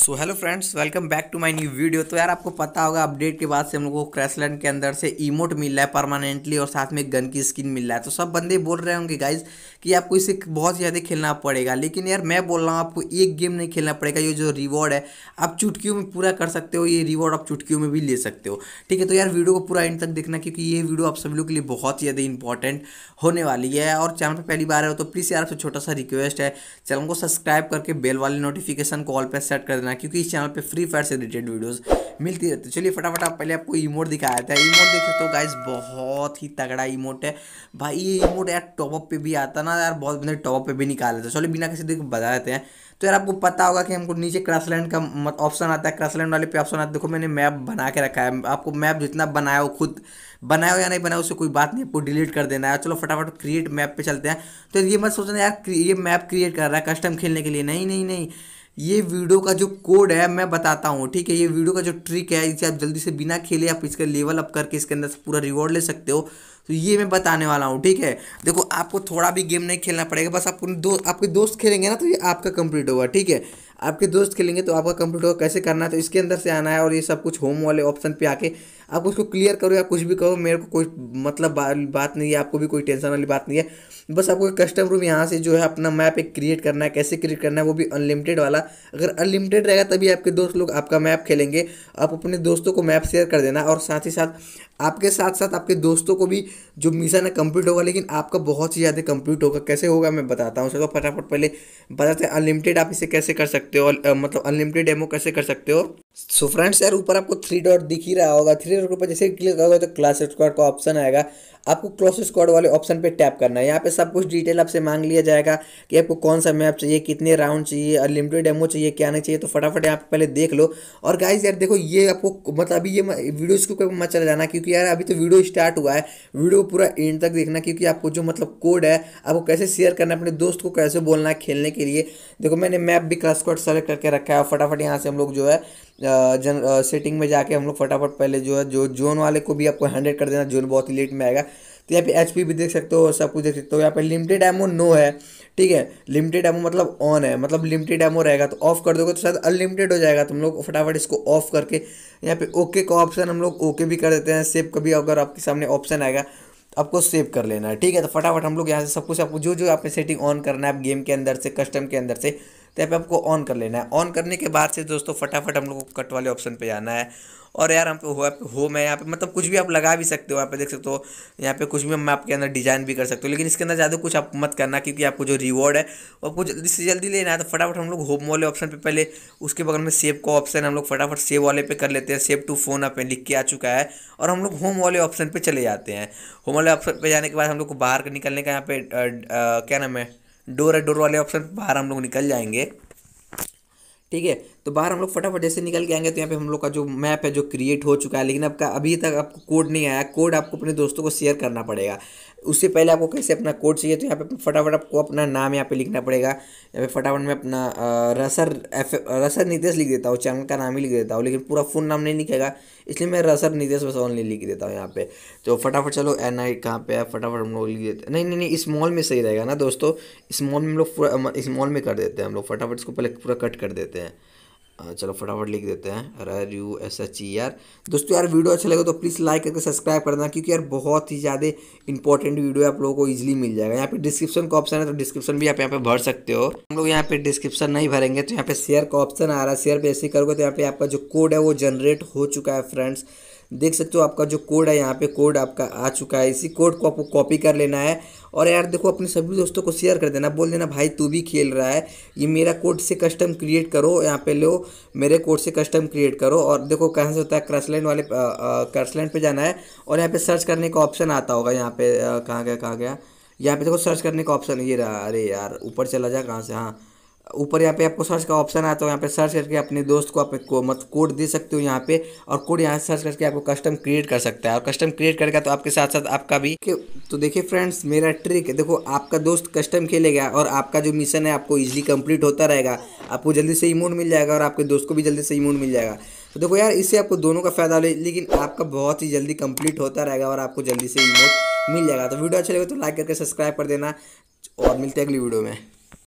so hello friends welcome back to my new video तो यार आपको पता होगा अपडेट के बाद से हम लोग को क्रैशलैंड के अंदर से इमोट मिल रहा है परमानेंटली और साथ में गन की स्किन मिल रहा है तो सब बंदे बोल रहे होंगे गाइज कि आपको इसे बहुत ज़्यादा खेलना पड़ेगा लेकिन यार मैं बोल रहा हूँ आपको एक गेम नहीं खेलना पड़ेगा ये जो रिवॉर्ड है आप चुटकियों में पूरा कर सकते हो ये रिवॉर्ड आप चुटकियों में भी ले सकते हो ठीक है तो यार वीडियो को पूरा एंड तक देखना क्योंकि ये वीडियो आप सभी लोग के लिए बहुत ज़्यादा इंपॉर्टेंट होने वाली है और चैनल पर पहली बार है तो प्लीज़ यार आपसे छोटा सा रिक्वेस्ट है चैनल को सब्सक्राइब करके बेल वाले नोटिफिकेशन कॉल पर सेट कर देना क्योंकि इस चैनल पे फ्री फायर से रिलेटेड वीडियोस मिलती रहती है चलिए फटाफट आप पहले आपको इमोट दिखाया था इमोट देख सकते हो गाइज बहुत ही तगड़ा इमोट है भाई ये इमोट यार टॉपअप पे भी आता ना यार बहुत बंदे टॉपअप पे भी निकाल लेते हैं चलो बिना किसी देख बता देते हैं तो यार आपको पता होगा कि हमको नीचे लैंड का ऑप्शन आता है लैंड वाले पे ऑप्शन आता है देखो मैंने मैप बना के रखा है आपको मैप जितना बनाया हो खुद बनाया हो या नहीं बनाया उससे कोई बात नहीं आपको डिलीट कर देना है चलो फटाफट क्रिएट मैप पे चलते हैं तो ये मत सोचना यार ये मैप क्रिएट कर रहा है कस्टम खेलने के लिए नहीं नहीं नहीं ये वीडियो का जो कोड है मैं बताता हूँ ठीक है ये वीडियो का जो ट्रिक है इसे आप जल्दी से बिना खेले आप इसका लेवल अप करके इसके अंदर से पूरा रिवॉर्ड ले सकते हो तो ये मैं बताने वाला हूँ ठीक है देखो आपको थोड़ा भी गेम नहीं खेलना पड़ेगा बस आप दो आपके दोस्त खेलेंगे ना तो ये आपका कंप्लीट होगा ठीक है आपके दोस्त खेलेंगे तो आपका कंप्लीट होगा कैसे करना है तो इसके अंदर से आना है और ये सब कुछ होम वाले ऑप्शन पे आके आप उसको क्लियर करो या कुछ भी करो मेरे को कोई मतलब बात नहीं है आपको भी कोई टेंशन वाली बात नहीं है बस आपको कस्टम रूम यहाँ से जो है अपना मैप एक क्रिएट करना है कैसे क्रिएट करना है वो भी अनलिमिटेड वाला अगर अनलिमिटेड रहेगा तभी आपके दोस्त लोग आपका मैप खेलेंगे आप अपने दोस्तों को मैप शेयर कर देना और साथ ही साथ आपके साथ साथ आपके दोस्तों को भी जो मिशन है कंप्लीट होगा लेकिन आपका बहुत ही ज़्यादा कंप्लीट होगा कैसे होगा मैं बताता हूँ चलो फटाफट पहले बताते हैं अनलिमिटेड आप इसे कैसे कर सकते हो मतलब अनलिमिटेड डेमो कैसे कर सकते हो सो फ्रेंड्स यार ऊपर आपको थ्री डॉट दिख ही रहा होगा थ्री डॉट के ऊपर जैसे क्लिक करोगे तो क्लास स्क्वाड का ऑप्शन आएगा आपको क्लास स्क्वाड वाले ऑप्शन पे टैप करना है यहाँ पे सब कुछ डिटेल आपसे मांग लिया जाएगा कि आपको कौन सा मैप चाहिए कितने राउंड चाहिए अनलिमिटेड एमो चाहिए क्या नहीं चाहिए तो फटाफट यहाँ पहले देख लो और गाइज यार देखो ये आपको मतलब अभी ये वीडियो के ऊपर मत चले जाना क्योंकि यार अभी तो वीडियो स्टार्ट हुआ है वीडियो पूरा एंड तक देखना क्योंकि आपको जो मतलब कोड है आपको कैसे शेयर करना है अपने दोस्त को कैसे बोलना है खेलने के लिए देखो मैंने मैप भी क्लास स्क्वाड सेलेक्ट करके रखा है फटाफट यहाँ से हम लोग जो है जन सेटिंग में जाके हम लोग फटाफट पहले जो है जो जोन वाले को भी आपको हंड्रेड कर देना जोन बहुत ही लेट में आएगा तो यहाँ पे एच भी देख सकते हो सब कुछ देख सकते हो यहाँ पे लिमिटेड एमो नो है ठीक है लिमिटेड एमओ मतलब ऑन है मतलब लिमिटेड एमओ रहेगा तो ऑफ कर दोगे तो शायद अनलिमिटेड हो जाएगा तुम लोग फटाफट इसको ऑफ करके यहाँ पे ओके का ऑप्शन हम लोग ओके भी कर देते हैं सेव कभी अगर आपके सामने ऑप्शन आएगा तो आपको सेव कर लेना है ठीक है तो फटाफट हम लोग यहाँ से सब कुछ आपको जो जो आपने सेटिंग ऑन करना है आप गेम के अंदर से कस्टम के अंदर से तो यहाँ पे आपको ऑन कर लेना है ऑन करने के बाद से दोस्तों फटाफट हम लोग को कट वाले ऑप्शन पे जाना है और यार हम हो आप होम है यहाँ पे मतलब कुछ भी आप लगा भी सकते हो यहाँ पे देख सकते हो यहाँ पे कुछ भी हम आपके अंदर डिजाइन भी कर सकते हो लेकिन इसके अंदर ज़्यादा कुछ आप मत करना क्योंकि आपको जो रिवॉर्ड है वो आपको जल्दी से जल्दी लेना है तो फटाफट हम लोग होम वाले ऑप्शन पे पहले उसके बगल में सेव का ऑप्शन हम लोग फटाफट सेव वाले पे कर लेते हैं सेव टू फोन आप लिख के आ चुका है और हम लोग होम वाले ऑप्शन पर चले जाते हैं होम वाले ऑप्शन पर जाने के बाद हम लोग को बाहर निकलने का यहाँ पे क्या नाम है डोर है डोर वाले ऑप्शन बाहर हम लोग निकल जाएंगे ठीक है तो बाहर हम लोग फटाफट जैसे निकल के आएंगे तो यहाँ पे हम लोग का जो मैप है जो क्रिएट हो चुका है लेकिन आपका अभी तक आपको कोड नहीं आया कोड आपको अपने दोस्तों को शेयर करना पड़ेगा उससे पहले आपको कैसे अपना कोड चाहिए तो यहाँ पे फटाफट आपको अपना नाम यहाँ पे लिखना पड़ेगा यहाँ पे फटाफट मैं अपना रसर एफ रसर नितेश लिख देता हूँ चैनल का नाम ही लिख देता हूँ लेकिन पूरा फुल नाम नहीं लिखेगा इसलिए मैं रसर नितेश बस ऑनली लिख देता हूँ यहाँ पे तो फटाफट चलो एन आई कहाँ पे है फटाफट हम लोग लिख देते नहीं नहीं नहीं इस मॉल में सही रहेगा ना दोस्तों इस मॉल में हम लोग इस मॉल में कर देते हैं हम लोग फटाफट इसको पहले पूरा कट कर देते हैं हैं चलो फटाफट लिख देते हैं R U S H E R दोस्तों यार वीडियो अच्छा लगे तो प्लीज़ लाइक करके सब्सक्राइब करना क्योंकि यार बहुत ही ज़्यादा इंपॉर्टेंट वीडियो आप लोगों को इजीली मिल जाएगा यहाँ पे डिस्क्रिप्शन का ऑप्शन है तो डिस्क्रिप्शन भी आप यहाँ पे भर सकते हो हम लोग यहाँ पे डिस्क्रिप्शन नहीं भरेंगे तो यहाँ पे शेयर का ऑप्शन आ रहा है शेयर पर ऐसे करोगे तो यहाँ पे आपका जो कोड है वो जनरेट हो चुका है फ्रेंड्स देख सकते हो आपका जो कोड है यहाँ पे कोड आपका आ चुका है इसी कोड को आपको कॉपी कर लेना है और यार देखो अपने सभी दोस्तों को शेयर कर देना बोल देना भाई तू भी खेल रहा है ये मेरा कोड से कस्टम क्रिएट करो यहाँ पे लो मेरे कोड से कस्टम क्रिएट करो और देखो कहाँ से होता है क्रैसलैंड वाले क्रैसलैंड पे जाना है और यहाँ पे सर्च करने का ऑप्शन आता होगा यहाँ पे कहाँ गया कहाँ गया यहाँ पे देखो सर्च करने का ऑप्शन ये रहा अरे यार ऊपर चला जाए कहाँ से हाँ ऊपर यहाँ पे आपको सर्च का ऑप्शन आता है यहाँ पे सर्च करके अपने दोस्त को आप को, मत कोड दे सकते हो यहाँ पे और कोड यहाँ से सर्च करके आपको कस्टम क्रिएट कर सकता है और कस्टम क्रिएट करेगा तो आपके साथ साथ आपका भी तो देखिए फ्रेंड्स मेरा ट्रिक देखो आपका दोस्त कस्टम खेलेगा और आपका जो मिशन है आपको ईजिली कम्प्लीट होता रहेगा आपको जल्दी से इमोट मिल जाएगा और आपके दोस्त को भी जल्दी से इमोट मिल जाएगा तो देखो यार इससे आपको दोनों का फायदा ले लेकिन आपका बहुत ही जल्दी कम्प्लीट होता रहेगा और आपको जल्दी से इमोट मिल जाएगा तो वीडियो अच्छा लगे तो लाइक करके सब्सक्राइब कर देना और मिलते हैं अगली वीडियो में